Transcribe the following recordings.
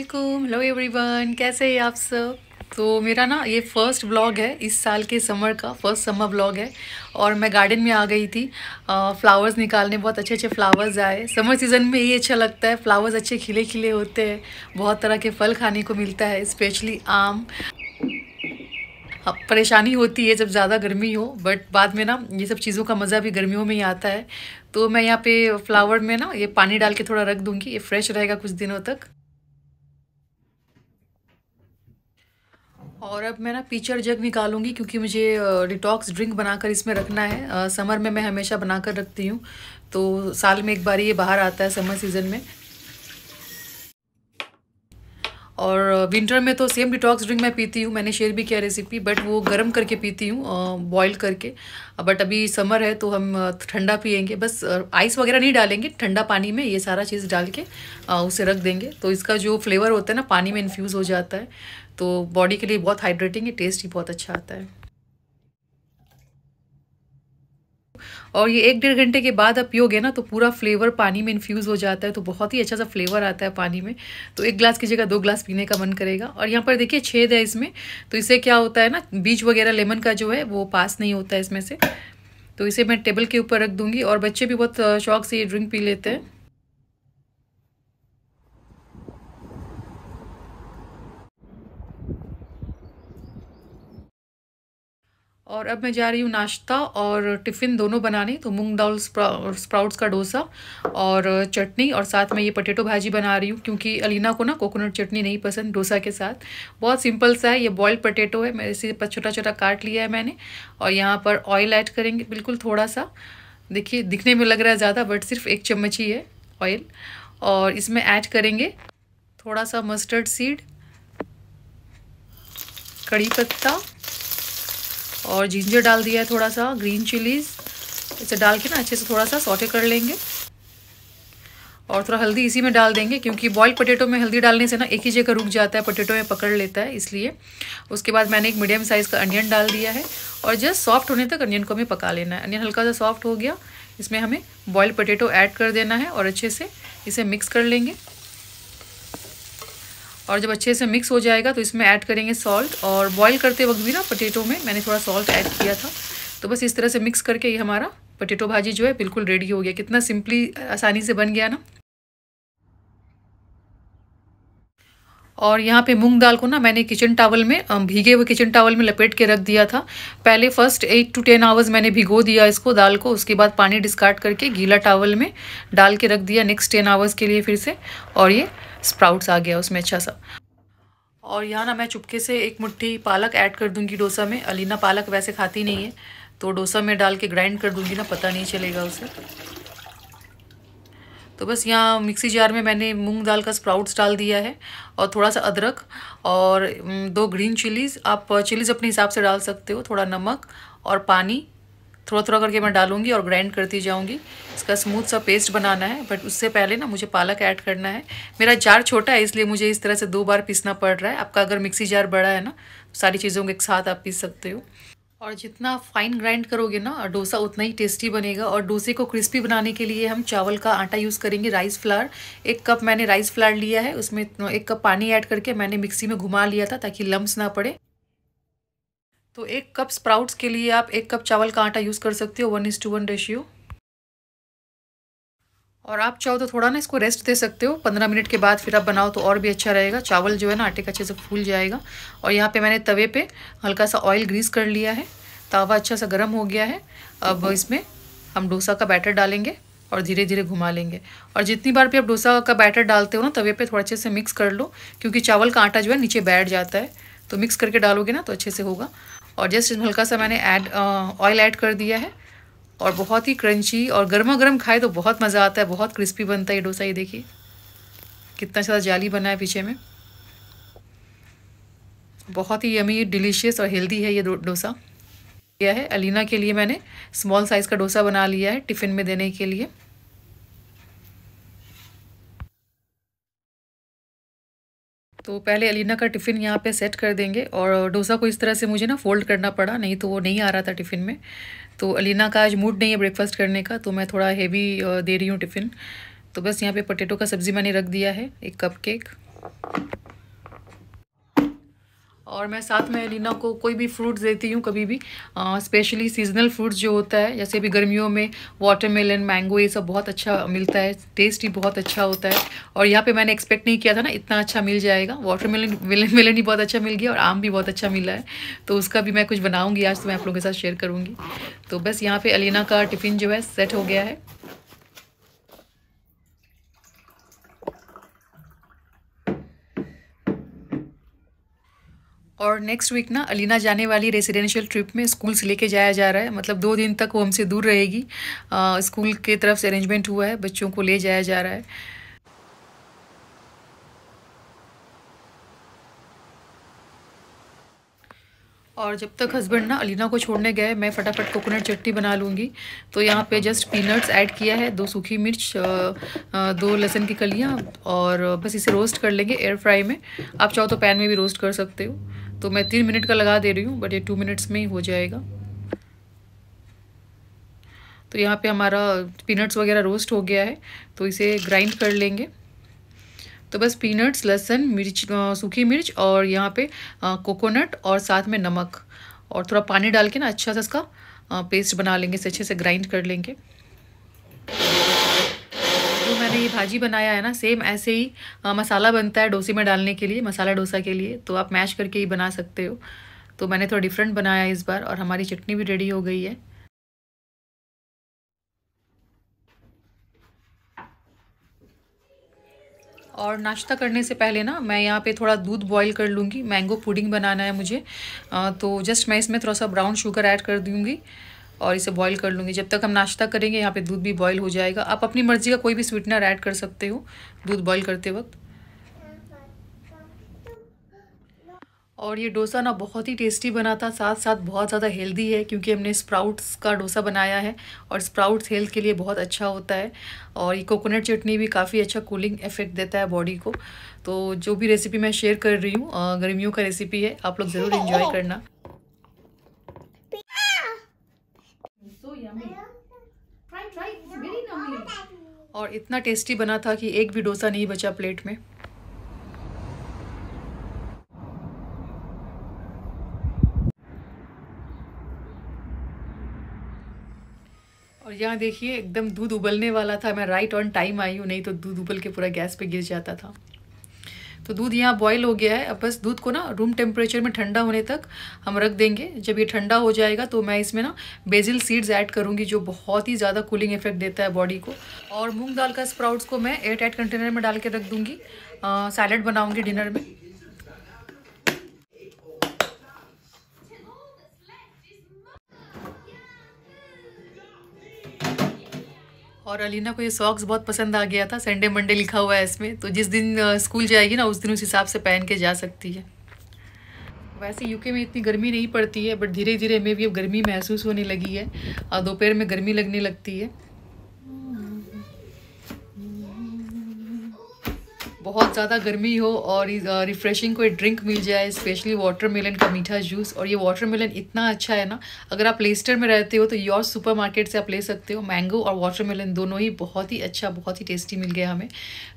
अस्सलाम hello everyone कैसे हैं आप सब तो मेरा ना ये फ़र्स्ट ब्लॉग है इस साल के समर का फर्स्ट समर ब्लॉग है और मैं गार्डन में आ गई थी आ, फ्लावर्स निकालने बहुत अच्छे अच्छे फ्लावर्स आए समर सीज़न में ये अच्छा लगता है फ्लावर्स अच्छे खिले खिले होते हैं बहुत तरह के फल खाने को मिलता है स्पेशली आम परेशानी होती है जब ज़्यादा गर्मी हो बट बाद में ना ये सब चीज़ों का मज़ा भी गर्मियों में ही आता है तो मैं यहाँ पे फ्लावर में ना ये पानी डाल के थोड़ा रख दूँगी ये फ्रेश रहेगा कुछ दिनों तक और अब मैं ना पीचर जग निकालूंगी क्योंकि मुझे डिटॉक्स ड्रिंक बनाकर इसमें रखना है आ, समर में मैं हमेशा बनाकर रखती हूँ तो साल में एक बार ये बाहर आता है समर सीज़न में और विंटर में तो सेम डिटॉक्स ड्रिंक मैं पीती हूँ मैंने शेयर भी किया रेसिपी बट वो गर्म करके पीती हूँ बॉईल करके बट अभी समर है तो हम ठंडा पियेंगे बस आइस वगैरह नहीं डालेंगे ठंडा पानी में ये सारा चीज़ डाल के उसे रख देंगे तो इसका जो फ्लेवर होता है ना पानी में इन्फ्यूज़ हो जाता है तो बॉडी के लिए बहुत हाइड्रेटिंग है टेस्ट ही बहुत अच्छा आता है और ये एक डेढ़ घंटे के बाद आप पियोगे ना तो पूरा फ्लेवर पानी में इन्फ्यूज़ हो जाता है तो बहुत ही अच्छा सा फ्लेवर आता है पानी में तो एक ग्लास की जगह दो ग्लास पीने का मन करेगा और यहाँ पर देखिए छेद है इसमें तो इसे क्या होता है ना बीज वगैरह लेमन का जो है वो पास नहीं होता है इसमें से तो इसे मैं टेबल के ऊपर रख दूँगी और बच्चे भी बहुत शौक से ये ड्रिंक पी लेते हैं और अब मैं जा रही हूँ नाश्ता और टिफ़िन दोनों बनाने तो मूंग दाल स्प्रा, स्प्राउट्स का डोसा और चटनी और साथ में ये पटेटो भाजी बना रही हूँ क्योंकि अलीना को ना कोकोनट चटनी नहीं पसंद डोसा के साथ बहुत सिंपल सा है ये बॉयल्ड पटेटो है मैं इसे छोटा छोटा काट लिया है मैंने और यहाँ पर ऑयल ऐड करेंगे बिल्कुल थोड़ा सा देखिए दिखने में लग रहा है ज़्यादा बट सिर्फ एक चम्मच ही है ऑयल और इसमें ऐड करेंगे थोड़ा सा मस्टर्ड सीड कड़ी पत्ता और जिंजर डाल दिया है थोड़ा सा ग्रीन चिलीज़ इसे डाल के ना अच्छे से थोड़ा सा सॉटे कर लेंगे और थोड़ा हल्दी इसी में डाल देंगे क्योंकि बॉयल पोटेटो में हल्दी डालने से ना एक ही जगह रुक जाता है पोटेटो में पकड़ लेता है इसलिए उसके बाद मैंने एक मीडियम साइज़ का अनियन डाल दिया है और जस्ट सॉफ्ट होने तक अनियन को हमें पका लेना है अनियन हल्का सा सॉफ्ट हो गया इसमें हमें बॉयल पोटेटो ऐड कर देना है और अच्छे से इसे मिक्स कर लेंगे और जब अच्छे से मिक्स हो जाएगा तो इसमें ऐड करेंगे सॉल्ट और बॉईल करते वक्त भी ना पटेटो में मैंने थोड़ा सॉल्ट ऐड किया था तो बस इस तरह से मिक्स करके ये हमारा पटेटो भाजी जो है बिल्कुल रेडी हो गया कितना सिंपली आसानी से बन गया ना और यहाँ पे मूंग दाल को ना मैंने किचन टावल में भीगे हुए किचन टावल में लपेट के रख दिया था पहले first eight to ten hours मैंने भिगो दिया इसको दाल को उसके बाद पानी डिस्कार्ड करके गीला टावल में डाल के रख दिया नेक्स्ट टेन आवर्स के लिए फिर से और ये स्प्राउट्स आ गया उसमें अच्छा सा और यहाँ ना मैं चुपके से एक मुट्ठी पालक ऐड कर दूँगी डोसा में अलीना पालक वैसे खाती नहीं है तो डोसा में डाल के ग्राइंड कर दूँगी ना पता नहीं चलेगा उसे तो बस यहाँ मिक्सी जार में मैंने मूंग दाल का स्प्राउट्स डाल दिया है और थोड़ा सा अदरक और दो ग्रीन चिलीज़ आप चिलीज़ अपने हिसाब से डाल सकते हो थोड़ा नमक और पानी थोड़ा थोड़ा करके मैं डालूंगी और ग्राइंड करती जाऊंगी इसका स्मूथ सा पेस्ट बनाना है बट उससे पहले ना मुझे पालक ऐड करना है मेरा जार छोटा है इसलिए मुझे इस तरह से दो बार पीसना पड़ रहा है आपका अगर मिक्सी जार बड़ा है ना तो सारी चीज़ों को एक साथ आप पीस सकते हो और जितना फाइन ग्राइंड करोगे ना डोसा उतना ही टेस्टी बनेगा और डोसे को क्रिस्पी बनाने के लिए हम चावल का आटा यूज़ करेंगे राइस फ्लावर एक कप मैंने राइस फ्लावर लिया है उसमें एक कप पानी ऐड करके मैंने मिक्सी में घुमा लिया था ताकि लम्ब ना पड़े तो एक कप स्प्राउट्स के लिए आप एक कप चावल का आटा यूज़ कर सकते हो one is to one ratio और आप चाहो तो थोड़ा ना इसको रेस्ट दे सकते हो पंद्रह मिनट के बाद फिर आप बनाओ तो और भी अच्छा रहेगा चावल जो है ना आटे का अच्छे से फूल जाएगा और यहाँ पे मैंने तवे पे हल्का सा ऑयल ग्रीस कर लिया है तावा अच्छा सा गर्म हो गया है अब इसमें हम डोसा का बैटर डालेंगे और धीरे धीरे घुमा लेंगे और जितनी बार भी आप डोसा का बैटर डालते हो ना तवे पर थोड़ा अच्छे से मिक्स कर लो क्योंकि चावल का आटा जो है नीचे बैठ जाता है तो मिक्स करके डालोगे ना तो अच्छे से होगा और जस्ट इसमें हल्का सा मैंने ऐड ऑयल ऐड कर दिया है और बहुत ही क्रंची और गर्मा गर्म खाए तो बहुत मज़ा आता है बहुत क्रिस्पी बनता है ये डोसा ये देखिए कितना ज़्यादा जाली बना है पीछे में बहुत ही यमी डिलीशियस और हेल्दी है ये डोसा किया है अलीना के लिए मैंने स्मॉल साइज़ का डोसा बना लिया है टिफ़िन में देने के लिए तो पहले अलीना का टिफ़िन यहाँ पे सेट कर देंगे और डोसा को इस तरह से मुझे ना फोल्ड करना पड़ा नहीं तो वो नहीं आ रहा था टिफ़िन में तो अलीना का आज मूड नहीं है ब्रेकफास्ट करने का तो मैं थोड़ा हेवी दे रही हूँ टिफ़िन तो बस यहाँ पे पटेटो का सब्ज़ी मैंने रख दिया है एक कप केक और मैं साथ में एलिना को कोई भी फ्रूट्स देती हूँ कभी भी स्पेशली सीजनल फ्रूट्स जो होता है जैसे अभी गर्मियों में वाटरमेलन मैंगो ये सब बहुत अच्छा मिलता है टेस्ट ही बहुत अच्छा होता है और यहाँ पे मैंने एक्सपेक्ट नहीं किया था ना इतना अच्छा मिल जाएगा वाटरमेलन मेलन मेलन ही बहुत अच्छा मिल गया और आम भी बहुत अच्छा मिला है तो उसका भी मैं कुछ बनाऊँगी आज तो मैं आप लोगों के साथ शेयर करूँगी तो बस यहाँ पर अलीना का टिफ़िन जो है सेट हो गया है और नेक्स्ट वीक ना अलीना जाने वाली रेसिडेंशियल ट्रिप में स्कूल से लेके जाया जा रहा है मतलब दो दिन तक वो हमसे दूर रहेगी स्कूल के तरफ से अरेंजमेंट हुआ है बच्चों को ले जाया जा रहा है और जब तक हस्बैंड ना अलीना को छोड़ने गए मैं फटाफट कोकोनट चटनी बना लूँगी तो यहाँ पे जस्ट पीनट्स ऐड किया है दो सूखी मिर्च दो लहसन की कलियाँ और बस इसे रोस्ट कर लेंगे एयर फ्राई में आप चाहो तो पैन में भी रोस्ट कर सकते हो तो मैं तीन मिनट का लगा दे रही हूँ बट ये टू मिनट्स में ही हो जाएगा तो यहाँ पे हमारा पीनट्स वगैरह रोस्ट हो गया है तो इसे ग्राइंड कर लेंगे तो बस पीनट्स लहसन मिर्च सूखी मिर्च और यहाँ पे कोकोनट और साथ में नमक और थोड़ा पानी डाल के ना अच्छा सा इसका पेस्ट बना लेंगे इसे अच्छे से ग्राइंड कर लेंगे जो तो मैंने ये भाजी बनाया है ना सेम ऐसे ही आ, मसाला बनता है डोसे में डालने के लिए मसाला डोसा के लिए तो आप मैश करके ही बना सकते हो तो मैंने थोड़ा डिफरेंट बनाया इस बार और हमारी चटनी भी रेडी हो गई है और नाश्ता करने से पहले ना मैं यहाँ पे थोड़ा दूध बॉईल कर लूँगी मैंगो पुडिंग बनाना है मुझे तो जस्ट मैं इसमें थोड़ा सा ब्राउन शुगर ऐड कर दूँगी और इसे बॉईल कर लूँगी जब तक हम नाश्ता करेंगे यहाँ पे दूध भी बॉईल हो जाएगा आप अपनी मर्ज़ी का कोई भी स्वीटनर ऐड कर सकते हो दूध बॉईल करते वक्त और ये डोसा ना बहुत ही टेस्टी बना था साथ साथ बहुत ज़्यादा हेल्दी है क्योंकि हमने स्प्राउट्स का डोसा बनाया है और स्प्राउट्स हेल्थ के लिए बहुत अच्छा होता है और ये कोकोनट चटनी भी काफ़ी अच्छा कूलिंग इफेक्ट देता है बॉडी को तो जो भी रेसिपी मैं शेयर कर रही हूँ गर्मियों का रेसिपी है आप लोग ज़रूर इन्जॉय करना और इतना टेस्टी बना था कि एक भी डोसा नहीं बचा प्लेट में यहाँ देखिए एकदम दूध उबलने वाला था मैं राइट ऑन टाइम आई हूँ नहीं तो दूध उबल के पूरा गैस पे गिर जाता था तो दूध यहाँ बॉयल हो गया है अब बस दूध को ना रूम टेम्परेचर में ठंडा होने तक हम रख देंगे जब ये ठंडा हो जाएगा तो मैं इसमें ना बेजिल सीड्स ऐड करूँगी जो बहुत ही ज़्यादा कूलिंग इफेक्ट देता है बॉडी को और मूंग दाल का स्प्राउट्स को मैं एयर टाइट कंटेनर में डाल के रख दूँगी सैलड बनाऊँगी डिनर में और अलीना को ये सॉक्स बहुत पसंद आ गया था संडे मंडे लिखा हुआ है इसमें तो जिस दिन स्कूल जाएगी ना उस दिन उस हिसाब से पहन के जा सकती है वैसे यूके में इतनी गर्मी नहीं पड़ती है बट धीरे धीरे हमें भी अब गर्मी महसूस होने लगी है और दोपहर में गर्मी लगने लगती है बहुत ज़्यादा गर्मी हो और रिफ़्रेशिंग कोई ड्रिंक मिल जाए स्पेशली वाटरमेलन का मीठा जूस और ये वाटरमेलन इतना अच्छा है ना अगर आप लेस्टर में रहते हो तो योर सुपरमार्केट से आप ले सकते हो मैंगो और वाटरमेलन दोनों ही बहुत ही अच्छा बहुत ही टेस्टी मिल गया हमें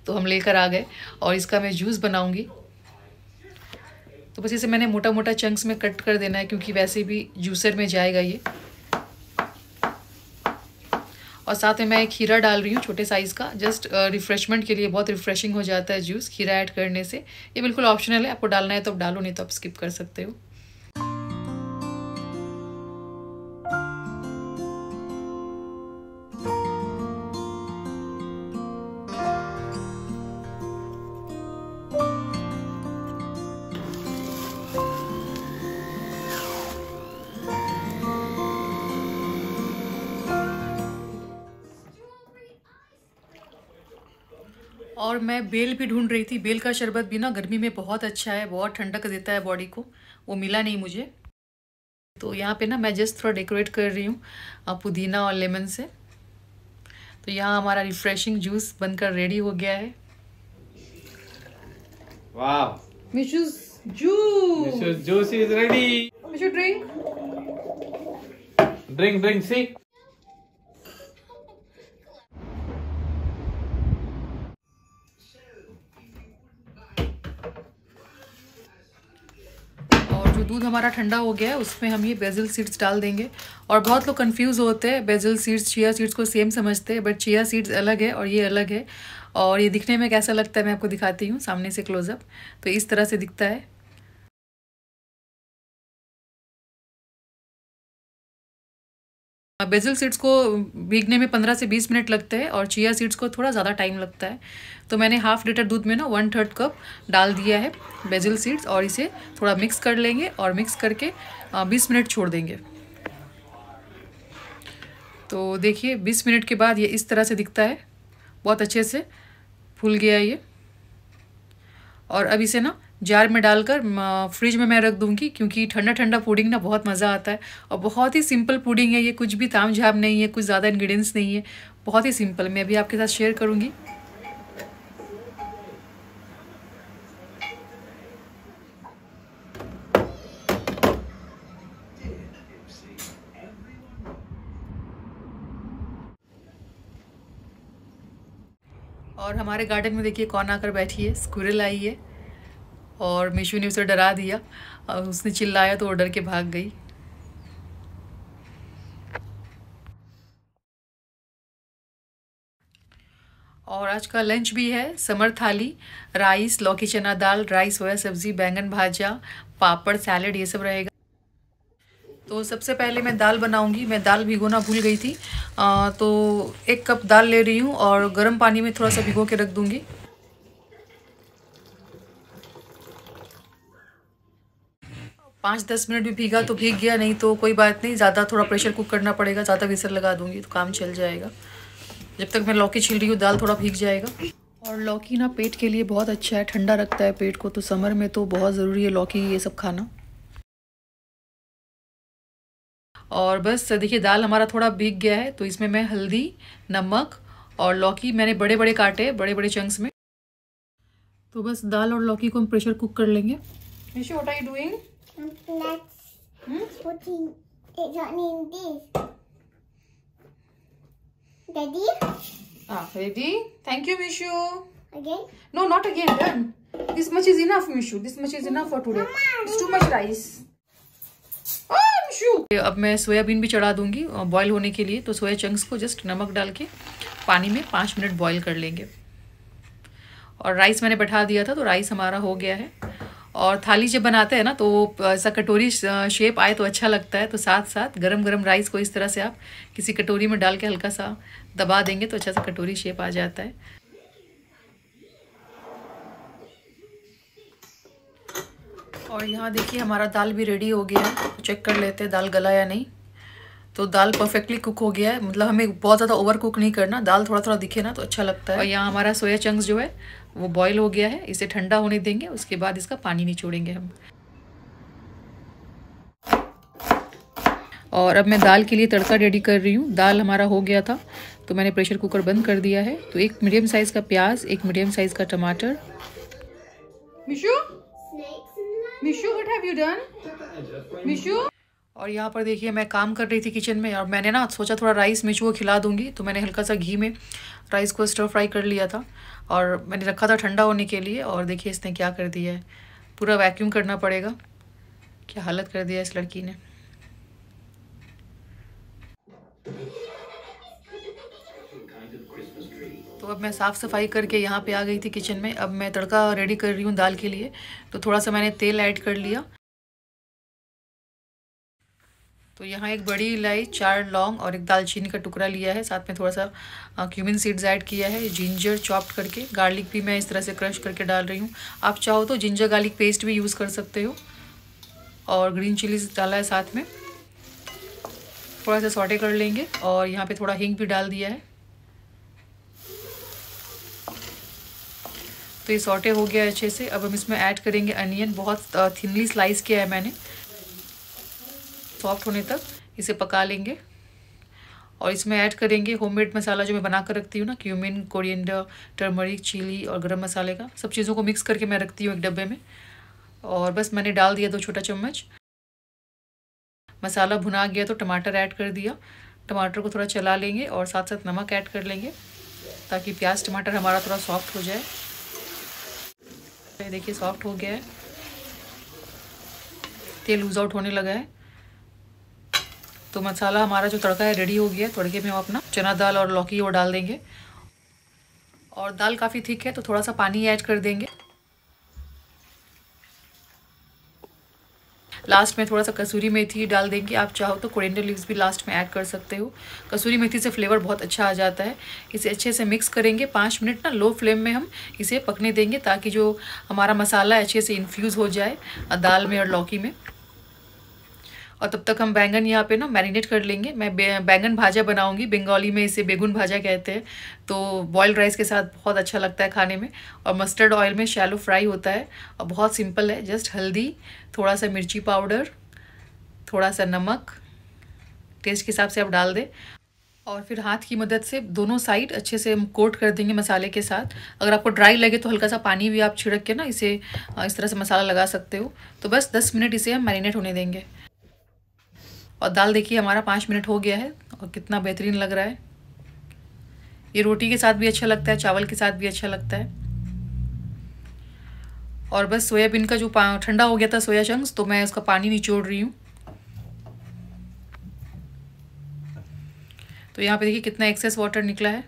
तो हम लेकर आ गए और इसका मैं जूस बनाऊँगी तो बस इसे मैंने मोटा मोटा चंक्स में कट कर देना है क्योंकि वैसे भी जूसर में जाएगा ये और साथ में मैं एक हीरा डाल रही हूँ छोटे साइज़ का जस्ट रिफ्रेशमेंट uh, के लिए बहुत रिफ्रेशिंग हो जाता है जूस हीरा ऐड करने से ये बिल्कुल ऑप्शनल है आपको डालना है तो आप डालो नहीं तो आप स्किप कर सकते हो मैं बेल भी ढूंढ रही थी बेल का शरबत भी ना गर्मी में बहुत अच्छा है बहुत ठंडक देता है बॉडी को वो मिला नहीं मुझे तो यहाँ पे ना मैं जस्ट थोड़ा डेकोरेट कर रही हूँ पुदीना और लेमन से तो यहाँ हमारा रिफ्रेशिंग जूस बनकर रेडी हो गया है वाह Mishu's juice. Mishu's दूध हमारा ठंडा हो गया है उसमें हम ये बेजल सीड्स डाल देंगे और बहुत लोग कंफ्यूज होते हैं बेजल सीड्स चिया सीड्स को सेम समझते हैं बट चिया सीड्स अलग है और ये अलग है और ये दिखने में कैसा लगता है मैं आपको दिखाती हूँ सामने से क्लोजअप तो इस तरह से दिखता है बेजल हाँ, सीड्स को भीगने में पंद्रह से बीस मिनट लगते हैं और चिया सीड्स को थोड़ा ज़्यादा टाइम लगता है तो मैंने हाफ लीटर दूध में ना वन थर्ड कप डाल दिया है बेजल सीड्स और इसे थोड़ा मिक्स कर लेंगे और मिक्स करके हाँ, बीस मिनट छोड़ देंगे तो देखिए बीस मिनट के बाद ये इस तरह से दिखता है बहुत अच्छे से फूल गया ये और अब इसे ना जार में डालकर फ्रिज में मैं रख दूंगी क्योंकि ठंडा ठंडा पुडिंग ना बहुत मज़ा आता है और बहुत ही सिंपल पुडिंग है ये कुछ भी ताम झाम नहीं है कुछ ज़्यादा इन्ग्रीडियंट्स नहीं है बहुत ही सिंपल मैं अभी आपके साथ शेयर करूँगी और हमारे गार्डन में देखिए कौन आकर बैठी है स्कूरल आई है और मीशो ने उसे डरा दिया और उसने चिल्लाया तो वो डर के भाग गई और आज का लंच भी है समर थाली राइस लौकी चना दाल राइस सोया सब्ज़ी बैंगन भाजा पापड़ सैलड ये सब रहेगा तो सबसे पहले मैं दाल बनाऊंगी मैं दाल भिगोना भूल गई थी आ, तो एक कप दाल ले रही हूँ और गर्म पानी में थोड़ा सा भिगो के रख दूँगी पाँच दस मिनट भी भीगा तो भीग गया नहीं तो कोई बात नहीं ज़्यादा थोड़ा प्रेशर कुक करना पड़ेगा ज़्यादा विसर लगा दूंगी तो काम चल जाएगा जब तक मैं लौकी छील रही हूँ दाल थोड़ा भीग जाएगा और लौकी ना पेट के लिए बहुत अच्छा है ठंडा रखता है पेट को तो समर में तो बहुत ज़रूरी है लौकी ये सब खाना और बस देखिए दाल हमारा थोड़ा भीग गया है तो इसमें मैं हल्दी नमक और लौकी मैंने बड़े बड़े काटे बड़े बड़े चंक्स में तो बस दाल और लौकी को हम प्रेशर कुक कर लेंगे Nisha, Let's hmm? put in, it's on in this. Ready? Ah, ready? Thank you, Mishu. Again? No, not again. Done. This much is enough, Mishu. This much is enough for today. it's too much rice. अब मैं soybean भी चढ़ा दूंगी boil होने के लिए तो soya chunks को जस्ट नमक डाल के पानी में पाँच मिनट बॉईल कर लेंगे और राइस मैंने बैठा दिया था तो राइस हमारा हो गया है और थाली जब बनाते हैं ना तो ऐसा कटोरी शेप आए तो अच्छा लगता है तो साथ साथ गरम गरम राइस को इस तरह से आप किसी कटोरी में डाल के हल्का सा दबा देंगे तो अच्छा सा कटोरी शेप आ जाता है और यहाँ देखिए हमारा दाल भी रेडी हो गया है तो चेक कर लेते हैं दाल गला या नहीं तो दाल परफेक्टली कुक हो गया है मतलब हमें बहुत ज़्यादा ओवर कुक नहीं करना दाल थोड़ा थोड़ा दिखे ना तो अच्छा लगता है और यहाँ हमारा सोया चंक्स जो है वो बॉईल हो गया है इसे ठंडा होने देंगे उसके बाद इसका पानी निचोड़ेंगे हम और अब मैं दाल के लिए तड़का रेडी कर रही हूँ दाल हमारा हो गया था तो मैंने प्रेशर कुकर बंद कर दिया है तो एक मीडियम साइज़ का प्याज एक मीडियम साइज़ का टमाटर मिशू मिशू वट हैव यू डन मिशु और यहाँ पर देखिए मैं काम कर रही थी किचन में और मैंने ना सोचा थोड़ा राइस मिचू को खिला दूँगी तो मैंने हल्का सा घी में राइस को स्टर फ्राई कर लिया था और मैंने रखा था ठंडा होने के लिए और देखिए इसने क्या कर दिया है पूरा वैक्यूम करना पड़ेगा क्या हालत कर दिया इस लड़की ने तो अब मैं साफ़ सफाई करके यहाँ पे आ गई थी किचन में अब मैं तड़का रेडी कर रही हूँ दाल के लिए तो थोड़ा सा मैंने तेल ऐड कर लिया तो यहाँ एक बड़ी इलाई चार लौंग और एक दालचीनी का टुकड़ा लिया है साथ में थोड़ा सा क्यूमिन सीड्स ऐड किया है जिंजर चॉप्ड करके गार्लिक भी मैं इस तरह से क्रश करके डाल रही हूँ आप चाहो तो जिंजर गार्लिक पेस्ट भी यूज़ कर सकते हो और ग्रीन चिलीज डाला है साथ में थोड़ा सा सॉटे कर लेंगे और यहाँ पर थोड़ा हिंग भी डाल दिया है तो ये सॉटे हो गया अच्छे से अब हम इसमें ऐड करेंगे अनियन बहुत थिनली स्लाइस किया है मैंने सॉफ्ट होने तक इसे पका लेंगे और इसमें ऐड करेंगे होममेड मसाला जो मैं बना कर रखती हूँ ना क्यूमिन कोरिएंडर टर्मरिक चिली और गरम मसाले का सब चीज़ों को मिक्स करके मैं रखती हूँ एक डब्बे में और बस मैंने डाल दिया दो छोटा चम्मच मसाला भुना गया तो टमाटर ऐड कर दिया टमाटर को थोड़ा चला लेंगे और साथ साथ नमक ऐड कर लेंगे ताकि प्याज टमाटर हमारा थोड़ा सॉफ्ट हो जाए देखिए सॉफ्ट हो गया है तेल लूज़ आउट होने लगा है तो मसाला हमारा जो तड़का है रेडी हो गया है तड़के में हम अपना चना दाल और लौकी वो डाल देंगे और दाल काफ़ी थिक है तो थोड़ा सा पानी ऐड कर देंगे लास्ट में थोड़ा सा कसूरी मेथी डाल देंगे आप चाहो तो कोरिएंडर लीव्स भी लास्ट में ऐड कर सकते हो कसूरी मेथी से फ्लेवर बहुत अच्छा आ जाता है इसे अच्छे से मिक्स करेंगे पाँच मिनट ना लो फ्लेम में हम इसे पकने देंगे ताकि जो हमारा मसाला अच्छे से इन्फ्यूज़ हो जाए दाल में और लौकी में और तब तक हम बैंगन यहाँ पे ना मैरिनेट कर लेंगे मैं बैंगन भाजा बनाऊंगी बंगाली में इसे बेगुन भाजा कहते हैं तो बॉयल राइस के साथ बहुत अच्छा लगता है खाने में और मस्टर्ड ऑयल में शैलो फ्राई होता है और बहुत सिंपल है जस्ट हल्दी थोड़ा सा मिर्ची पाउडर थोड़ा सा नमक टेस्ट के हिसाब से आप डाल दें और फिर हाथ की मदद से दोनों साइड अच्छे से हम कोट कर देंगे मसाले के साथ अगर आपको ड्राई लगे तो हल्का सा पानी भी आप छिड़क के ना इसे इस तरह से मसाला लगा सकते हो तो बस 10 मिनट इसे हम मैरिनेट होने देंगे और दाल देखिए हमारा पाँच मिनट हो गया है और कितना बेहतरीन लग रहा है ये रोटी के साथ भी अच्छा लगता है चावल के साथ भी अच्छा लगता है और बस सोयाबीन का जो ठंडा हो गया था सोया चंक्स तो मैं उसका पानी निचोड़ रही हूँ तो यहाँ पे देखिए कितना एक्सेस वाटर निकला है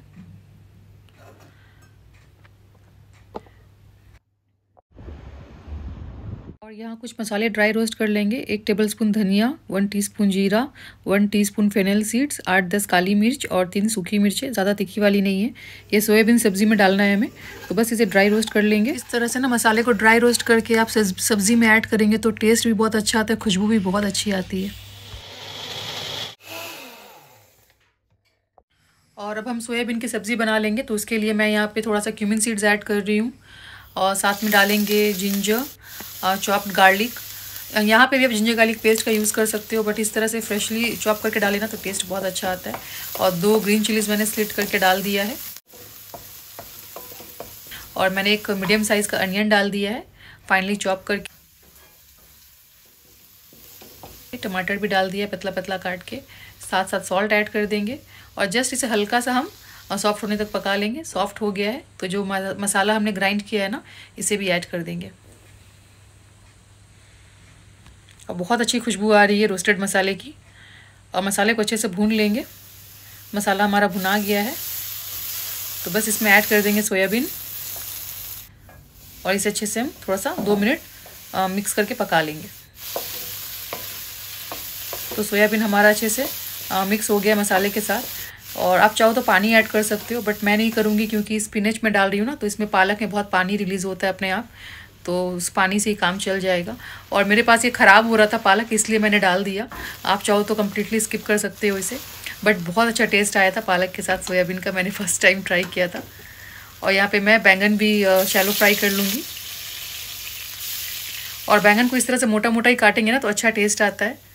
कुछ मसाले ड्राई रोस्ट कर लेंगे एक टेबलस्पून धनिया वन टीस्पून जीरा वन टीस्पून फेनल सीड्स आठ दस काली मिर्च और तीन सूखी मिर्चें ज़्यादा तीखी वाली नहीं है ये सोयाबीन सब्जी में डालना है हमें तो बस इसे ड्राई रोस्ट कर लेंगे इस तरह से ना मसाले को ड्राई रोस्ट करके आप सब्ज़ी में ऐड करेंगे तो टेस्ट भी बहुत अच्छा आता है खुशबू भी बहुत अच्छी आती है और अब हम सोयाबीन की सब्ज़ी बना लेंगे तो उसके लिए मैं यहाँ पर थोड़ा सा क्यूमिन सीड्स ऐड कर रही हूँ और साथ में डालेंगे जिंजर चॉप्ड गार्लिक यहाँ पे भी आप जिंजर गार्लिक पेस्ट का यूज़ कर सकते हो बट इस तरह से फ्रेशली चॉप करके डाले ना तो टेस्ट बहुत अच्छा आता है और दो ग्रीन चिलीज़ मैंने स्लिट करके डाल दिया है और मैंने एक मीडियम साइज़ का अनियन डाल दिया है फाइनली चॉप करके टमाटर भी डाल दिया है पतला पतला काट के साथ साथ सॉल्ट ऐड कर देंगे और जस्ट इसे हल्का सा हम सॉफ्ट होने तक पका लेंगे सॉफ्ट हो गया है तो जो मसाला हमने ग्राइंड किया है ना इसे भी ऐड कर देंगे और बहुत अच्छी खुशबू आ रही है रोस्टेड मसाले की और मसाले को अच्छे से भून लेंगे मसाला हमारा भुना गया है तो बस इसमें ऐड कर देंगे सोयाबीन और इसे अच्छे से हम थोड़ा सा दो मिनट मिक्स करके पका लेंगे तो सोयाबीन हमारा अच्छे से आ, मिक्स हो गया मसाले के साथ और आप चाहो तो पानी ऐड कर सकते हो बट मैं नहीं करूँगी क्योंकि स्पिनच में डाल रही हूँ ना तो इसमें पालक में बहुत पानी रिलीज़ होता है अपने आप तो उस पानी से ही काम चल जाएगा और मेरे पास ये ख़राब हो रहा था पालक इसलिए मैंने डाल दिया आप चाहो तो कम्प्लीटली स्किप कर सकते हो इसे बट बहुत अच्छा टेस्ट आया था पालक के साथ सोयाबीन का मैंने फ़र्स्ट टाइम ट्राई किया था और यहाँ पे मैं बैंगन भी शैलो फ्राई कर लूँगी और बैंगन को इस तरह से मोटा मोटा ही काटेंगे ना तो अच्छा टेस्ट आता है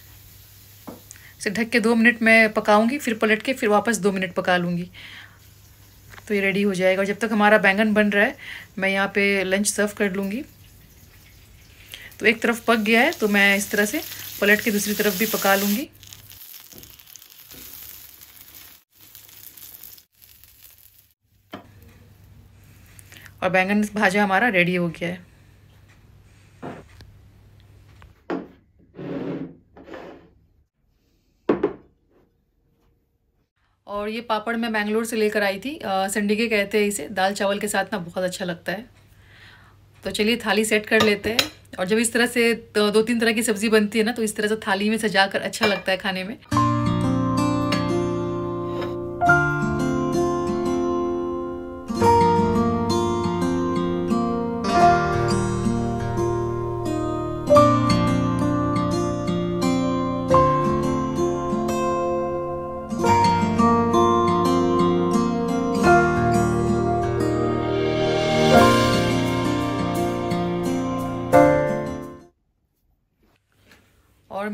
इसे ढक के दो मिनट मैं पकाऊंगी फिर पलट के फिर वापस दो मिनट पका लूँगी तो ये रेडी हो जाएगा जब तक हमारा बैंगन बन रहा है मैं यहाँ पे लंच सर्व कर लूँगी तो एक तरफ पक गया है तो मैं इस तरह से पलट के दूसरी तरफ भी पका लूँगी और बैंगन भाजा हमारा रेडी हो गया है और ये पापड़ मैं बैंगलोर से लेकर आई थी संडीगे कहते हैं इसे दाल चावल के साथ ना बहुत अच्छा लगता है तो चलिए थाली सेट कर लेते हैं और जब इस तरह से तो दो तीन तरह की सब्ज़ी बनती है ना तो इस तरह से थाली में सजा कर अच्छा लगता है खाने में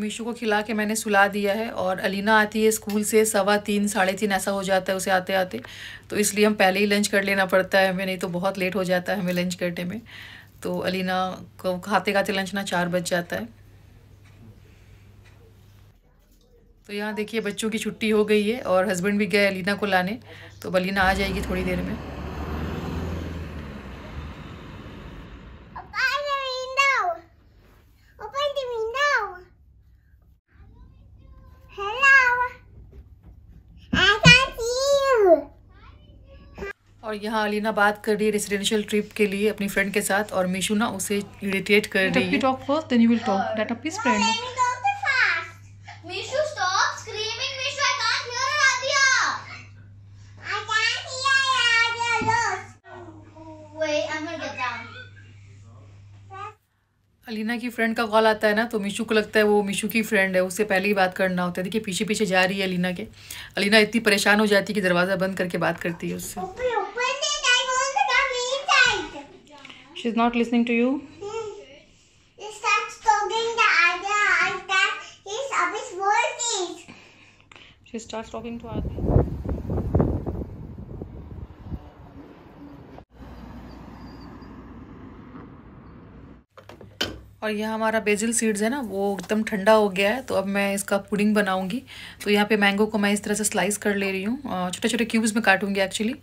मीशू को खिला के मैंने सुला दिया है और अलीना आती है स्कूल से सवा तीन साढ़े तीन ऐसा हो जाता है उसे आते आते तो इसलिए हम पहले ही लंच कर लेना पड़ता है हमें नहीं तो बहुत लेट हो जाता है हमें लंच करने में तो अलीना को खाते खाते लंच ना चार बज जाता है तो यहाँ देखिए बच्चों की छुट्टी हो गई है और हस्बैंड भी गए अलीना को लाने तो अलीना आ जाएगी थोड़ी देर में और यहाँ अलीना बात कर रही है रेसिडेंशियल ट्रिप के लिए अपनी फ्रेंड के साथ और मीशू ना उसे इरिटेट कर रही है talk first then you will talk that up his friend Alina की फ्रेंड का कॉल आता है ना तो मीशू को लगता है वो मीशू की फ्रेंड है उससे पहले ही बात करना होता है देखिए पीछे पीछे जा रही है अलीना के अलीना इतनी परेशान हो जाती है कि दरवाज़ा बंद करके बात करती है उससे she is not listening to you he starts talking the idea that he is world working she starts talking to Adya. और यह हमारा बेजिल सीड्स है ना वो एकदम ठंडा हो गया है तो अब मैं इसका पुडिंग बनाऊंगी तो यहाँ पे मैंगो को मैं इस तरह से स्लाइस कर ले रही हूँ छोटे छोटे क्यूब्स में काटूंगी एक्चुअली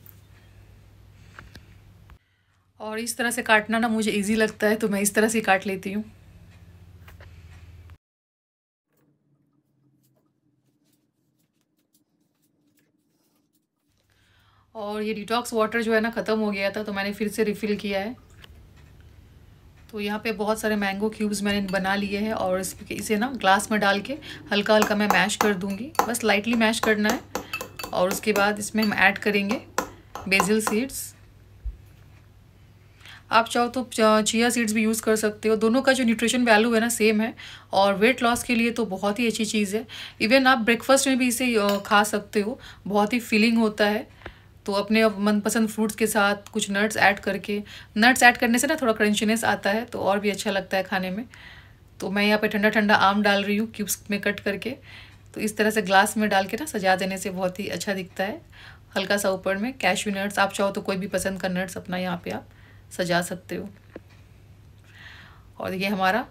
और इस तरह से काटना ना मुझे इजी लगता है तो मैं इस तरह से काट लेती हूँ और ये डिटॉक्स वाटर जो है ना ख़त्म हो गया था तो मैंने फिर से रिफ़िल किया है तो यहाँ पे बहुत सारे मैंगो क्यूब्स मैंने बना लिए हैं और इसे ना ग्लास में डाल के हल्का हल्का मैं मैश कर दूँगी बस लाइटली मैश करना है और उसके बाद इसमें हम ऐड करेंगे बेजिल सीड्स आप चाहो तो चिया सीड्स भी यूज़ कर सकते हो दोनों का जो न्यूट्रिशन वैल्यू है ना सेम है और वेट लॉस के लिए तो बहुत ही अच्छी चीज़ है इवन आप ब्रेकफास्ट में भी इसे खा सकते हो बहुत ही फीलिंग होता है तो अपने मनपसंद फ्रूट्स के साथ कुछ नट्स ऐड करके नट्स ऐड करने से ना थोड़ा क्रंचीनेस आता है तो और भी अच्छा लगता है खाने में तो मैं यहाँ पर ठंडा ठंडा आम डाल रही हूँ क्यूब्स में कट करके तो इस तरह से ग्लास में डाल के ना सजा देने से बहुत ही अच्छा दिखता है हल्का सा ऊपर में कैश्यू नट्स आप चाहो तो कोई भी पसंद का नट्स अपना यहाँ पे आप सजा सकते हो और ये हमारा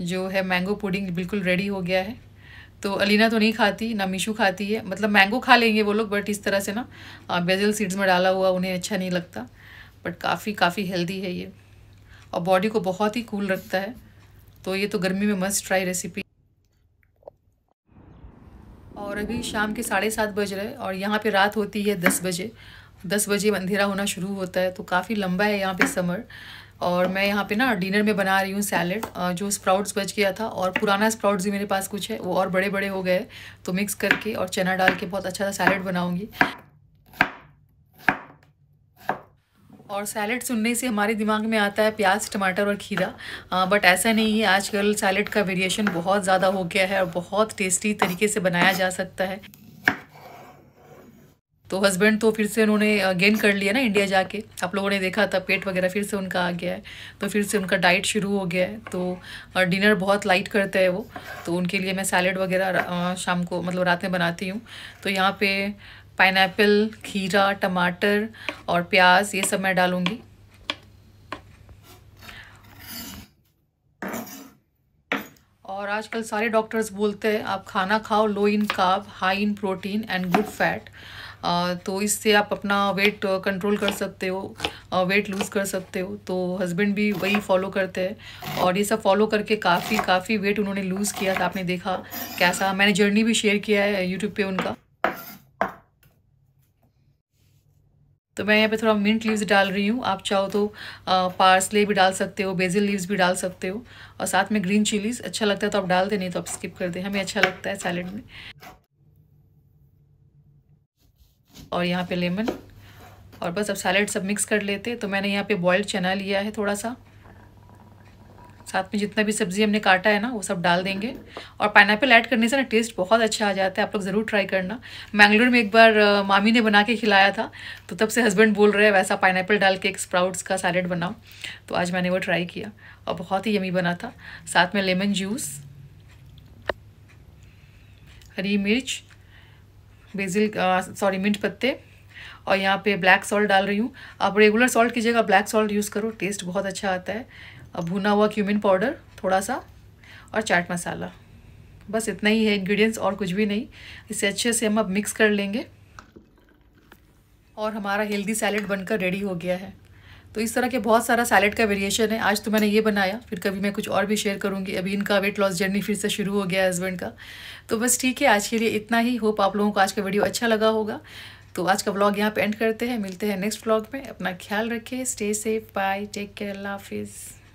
जो है मैंगो पुडिंग बिल्कुल रेडी हो गया है तो अलीना तो नहीं खाती ना मीशू खाती है मतलब मैंगो खा लेंगे वो लोग बट इस तरह से ना बेजल सीड्स में डाला हुआ उन्हें अच्छा नहीं लगता बट काफ़ी काफ़ी हेल्दी है ये और बॉडी को बहुत ही कूल रखता है तो ये तो गर्मी में मस्त ट्राई रेसिपी और अभी शाम के साढ़े सात बज रहे और यहाँ पे रात होती है दस बजे दस बजे अंधेरा होना शुरू होता है तो काफ़ी लंबा है यहाँ पे समर और मैं यहाँ पे ना डिनर में बना रही हूँ सैलड जो स्प्राउट्स बच गया था और पुराना स्प्राउट्स भी मेरे पास कुछ है वो और बड़े बड़े हो गए तो मिक्स करके और चना डाल के बहुत अच्छा सा सैलड बनाऊँगी और सैलड सुनने से हमारे दिमाग में आता है प्याज टमाटर और खीरा आ, बट ऐसा नहीं है आजकल सैलड का वेरिएशन बहुत ज़्यादा हो गया है और बहुत टेस्टी तरीके से बनाया जा सकता है तो हस्बैंड तो फिर से उन्होंने गेन uh, कर लिया ना इंडिया जाके आप लोगों ने देखा था पेट वगैरह फिर से उनका आ गया है तो फिर से उनका डाइट शुरू हो गया है तो डिनर uh, बहुत लाइट करते हैं वो तो उनके लिए मैं सैलड वगैरह uh, शाम को मतलब रात में बनाती हूँ तो यहाँ पे पाइन खीरा टमाटर और प्याज ये सब मैं डालूँगी और आजकल सारे डॉक्टर्स बोलते हैं आप खाना खाओ low in carb high in protein and good fat तो इससे आप अपना वेट कंट्रोल कर सकते हो वेट लूज़ कर सकते हो तो हस्बैंड भी वही फॉलो करते हैं और ये सब फॉलो करके काफ़ी काफ़ी वेट उन्होंने लूज़ किया था आपने देखा कैसा मैंने जर्नी भी शेयर किया है यूट्यूब पे उनका तो मैं यहाँ पे थोड़ा मिंट लीव्स डाल रही हूँ आप चाहो तो पार्सले भी डाल सकते हो बेजिल लीव्स भी डाल सकते हो और साथ में ग्रीन चिलीज़ अच्छा लगता है तो आप डाल दें नहीं तो आप स्किप कर दें हमें अच्छा लगता है सैलड में और यहाँ पे लेमन और बस अब सैलड सब मिक्स कर लेते तो मैंने यहाँ पे बॉयल्ड चना लिया है थोड़ा सा साथ में जितना भी सब्ज़ी हमने काटा है ना वो सब डाल देंगे और पाइनएप्पल ऐड करने से ना टेस्ट बहुत अच्छा आ जाता है आप लोग ज़रूर ट्राई करना मैंगलोर में एक बार मामी ने बना के खिलाया था तो तब से हस्बैंड बोल रहे हैं वैसा पाइनएप्पल डाल के एक स्प्राउट्स का सैलड बनाओ तो आज मैंने वो ट्राई किया और बहुत ही यमी बना था साथ में लेमन जूस हरी मिर्च बेजिल सॉरी मिंट पत्ते और यहाँ पे ब्लैक सॉल्ट डाल रही हूँ आप रेगुलर सॉल्ट की जगह ब्लैक सॉल्ट यूज़ करो टेस्ट बहुत अच्छा आता है अब भुना हुआ क्यूमिन पाउडर थोड़ा सा और चाट मसाला बस इतना ही है इंग्रेडिएंट्स और कुछ भी नहीं इसे अच्छे से हम अब मिक्स कर लेंगे और हमारा हेल्दी सैलड बनकर रेडी हो गया है तो इस तरह के बहुत सारा सैलड का वेरिएशन है आज तो मैंने ये बनाया फिर कभी मैं कुछ और भी शेयर करूँगी अभी इनका वेट लॉस जर्नी फिर से शुरू हो गया हस्बैंड का तो बस ठीक है आज के लिए इतना ही होप आप लोगों को आज का वीडियो अच्छा लगा होगा तो आज का ब्लॉग यहाँ पे एंड करते हैं मिलते हैं नेक्स्ट ब्लॉग में अपना ख्याल रखें stay safe bye take care अल्लाह हाफिज़